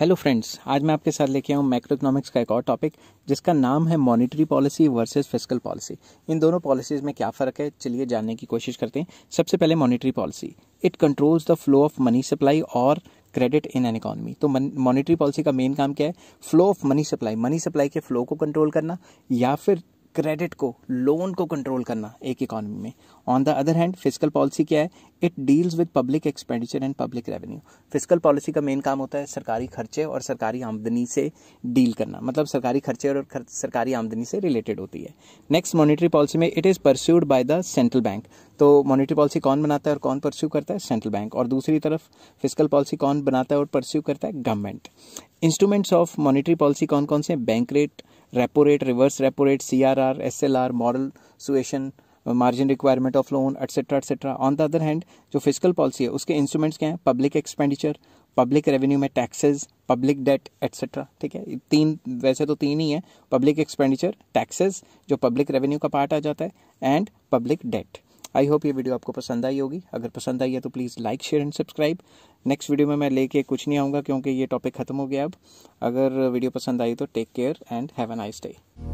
hello friends आज मैं आपके साथ लेके आऊँ मैक्रो इकोनॉमिक्स का एक और टॉपिक जिसका नाम है monetary policy versus physical policy इन दोनों पॉलिसीज़ में क्या फ़र्क है चलिए जानने की कोशिश करते हैं सबसे पहले monetary policy it controls the flow of money supply और क्रेडिट इन एन इकोनॉमी तो मॉनेटरी पॉलिसी का मेन काम क्या है flow of money supply money supply के फ्लो को कंट्रोल करना या फिर क्रेडिट को लोन को कंट्रोल करना एक इकोनॉमी में on the other hand physical policy क्या है it deals with public expenditure and public revenue physical policy का मेन काम होता है सरकारी खर्चे और सरकारी आमदनी से डील करना मतलब सरकारी खर्चे और खर्च, सरकारी आमदनी से रिलेटेड होती है नेक्स्ट मॉनिटरी पॉलिसी में it is pursued by the central bank तो मॉनिटरी पॉलिसी कौन बनाता है और कौन परस्यू करता है सेंट्रल बैंक और दूसरी तरफ फिजिकल पॉलिसी कौन बनाता है और परस्यू करता है government instruments of monetary policy कौन कौन से bank rate repo rate reverse repo rate C R R S L R moral suasion margin requirement of loan etcetera etcetera on the other hand जो physical policy है उसके instruments क्या हैं public expenditure public revenue में taxes public debt etcetera ठीक है तीन वैसे तो तीन ही है पब्लिक एक्सपेंडिचर टैक्सेस जो पब्लिक रेवेन्यू का पार्ट आ जाता है and public debt I hope ये वीडियो आपको पसंद आई होगी अगर पसंद आई है तो please like share and subscribe next video में मैं लेके कुछ नहीं आऊँगा क्योंकि ये टॉपिक ख़त्म हो गया अब अगर वीडियो पसंद आई तो take care and have a nice day